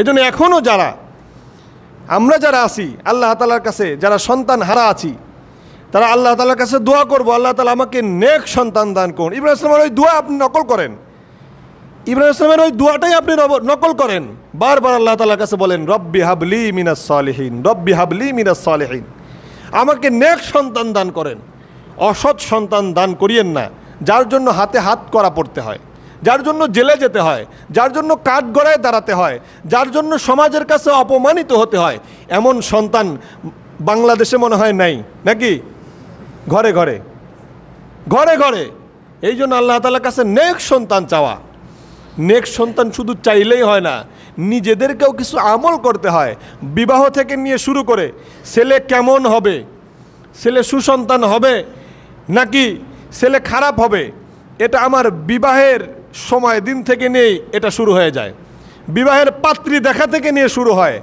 এজন্য এখনও যারা আমরা যারা আছি আল্লাহ তালার কাছে যারা সন্তান হারা আছি তারা আল্লাহ তালার কাছে দোয়া করব আল্লাহ তালা আমাকে নেক সন্তান দান করুন ইব্রাহিম ইসলামের ওই দোয়া আপনি নকল করেন ইব্রাহিম ইসলামের ওই দোয়াটাই আপনি নকল করেন বারবার আল্লাহ তালার কাছে বলেন রব্বি হাবলি মিনাস সালেহীন রব্বি হাবলি মিনাস সালেহীন আমাকে নেক সন্তান দান করেন অসৎ সন্তান দান করিয়েন না যার জন্য হাতে হাত করা পড়তে হয় যার জন্য জেলে যেতে হয় যার জন্য কাঠগড়ায় দাঁড়াতে হয় যার জন্য সমাজের কাছে অপমানিত হতে হয় এমন সন্তান বাংলাদেশে মনে হয় নাই নাকি ঘরে ঘরে ঘরে ঘরে এই জন্য আল্লাহ তালার কাছে নেক সন্তান চাওয়া নেক সন্তান শুধু চাইলেই হয় না নিজেদেরকেও কিছু আমল করতে হয় বিবাহ থেকে নিয়ে শুরু করে ছেলে কেমন হবে ছেলে সুসন্তান হবে নাকি ছেলে খারাপ হবে এটা আমার বিবাহের সময় দিন থেকে নিয়েই এটা শুরু হয়ে যায় বিবাহের পাত্রী দেখা থেকে নিয়ে শুরু হয়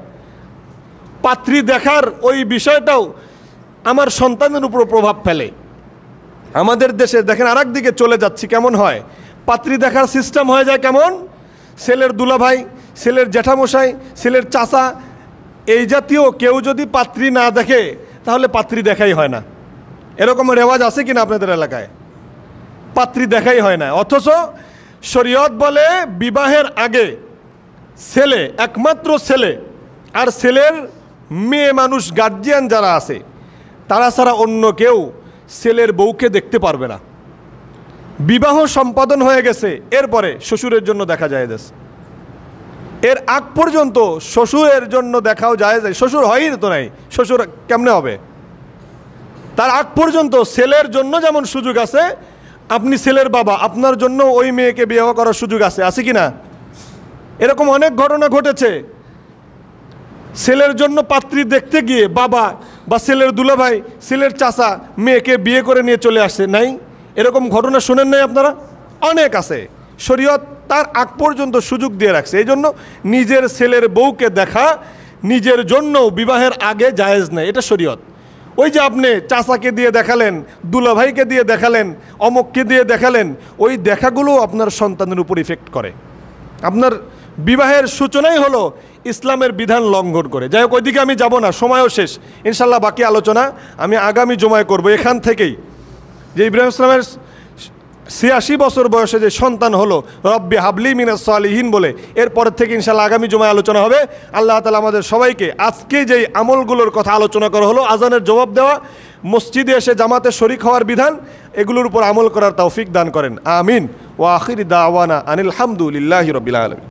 পাত্রী দেখার ওই বিষয়টাও আমার সন্তানের উপর প্রভাব ফেলে আমাদের দেশে দেখেন আর দিকে চলে যাচ্ছি কেমন হয় পাত্রী দেখার সিস্টেম হয়ে যায় কেমন ছেলের দুলাভাই ছেলের জ্যাঠামশাই ছেলের চাচা এই জাতীয় কেউ যদি পাত্রী না দেখে তাহলে পাত্রী দেখাই হয় না এরকম রেওয়াজ আছে কিনা আপনাদের এলাকায় পাত্রী দেখাই হয় না অথচ শরীয়ত বলে বিবাহের আগে ছেলে একমাত্র ছেলে আর ছেলের মেয়ে মানুষ গার্জিয়ান যারা আছে তারা ছাড়া অন্য কেউ ছেলের বউকে দেখতে পারবে না বিবাহ সম্পাদন হয়ে গেছে এরপরে শ্বশুরের জন্য দেখা যায় দেশ এর আগ পর্যন্ত শ্বশুরের জন্য দেখাও যায় যায় শ্বশুর হয়ই তো নাই শ্বশুর কেমনে হবে তার আগ পর্যন্ত ছেলের জন্য যেমন সুযোগ আছে আপনি ছেলের বাবা আপনার জন্য ওই মেয়েকে বিয়ে করার সুযোগ আছে আছে কি না এরকম অনেক ঘটনা ঘটেছে ছেলের জন্য পাত্রী দেখতে গিয়ে বাবা বা ছেলের দুলাভাই ছেলের চাচা মেয়েকে বিয়ে করে নিয়ে চলে আসছে নাই এরকম ঘটনা শোনেন নাই আপনারা অনেক আছে শরীয়ত তার আগ পর্যন্ত সুযোগ দিয়ে রাখছে এই জন্য নিজের ছেলের বউকে দেখা নিজের জন্য বিবাহের আগে জায়েজ নেই এটা শরীয়ত ওই যে আপনি চাচাকে দিয়ে দেখালেন দুলাভাইকে দিয়ে দেখালেন অমককে দিয়ে দেখালেন ওই দেখাগুলো আপনার সন্তানের উপর ইফেক্ট করে আপনার বিবাহের সূচনাই হলো ইসলামের বিধান লঙ্ঘন করে যাই হোক ওইদিকে আমি যাব না সময়ও শেষ ইনশাল্লাহ বাকি আলোচনা আমি আগামী জমায় করব এখান থেকেই যে ইব্রাহিম ইসলামের ছিয়াশি বছর বয়সে যে সন্তান হলো রব্বি হাবলি মিনাস সালিহীন বলে এরপর থেকে ইনশাল্লাহ আগামী জমায় আলোচনা হবে আল্লাহ তালা আমাদের সবাইকে আজকে যেই আমলগুলোর কথা আলোচনা করা হলো আজানের জবাব দেওয়া মসজিদে এসে জামাতে শরিক হওয়ার বিধান এগুলোর উপর আমল করার তৌফিক দান করেন আমিন ওয়াহির দাওয়ানা আনিল হামদুলিল্লাহ রবিল আলম